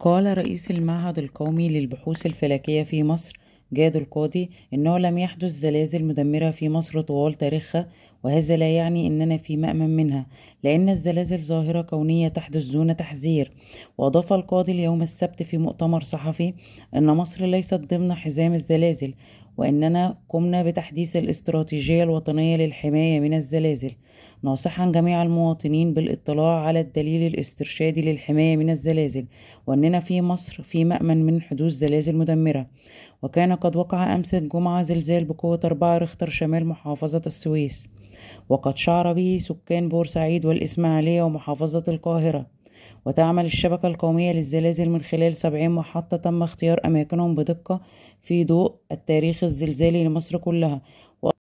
قال رئيس المعهد القومي للبحوث الفلكية في مصر جاد القاضي إنه لم يحدث زلازل مدمرة في مصر طوال تاريخها وهذا لا يعني إننا في مأمن منها لأن الزلازل ظاهرة كونية تحدث دون تحذير وأضاف القاضي اليوم السبت في مؤتمر صحفي أن مصر ليست ضمن حزام الزلازل وأننا قمنا بتحديث الاستراتيجية الوطنية للحماية من الزلازل ناصحا جميع المواطنين بالاطلاع على الدليل الاسترشادي للحماية من الزلازل وأننا في مصر في مأمن من حدوث زلازل مدمرة وكان قد وقع أمس الجمعة زلزال بقوة 4 رختر شمال محافظة السويس وقد شعر به سكان بورسعيد والإسماعيلية ومحافظة القاهرة وتعمل الشبكة القومية للزلازل من خلال سبعين محطة تم اختيار أماكنهم بدقة في ضوء التاريخ الزلزالي لمصر كلها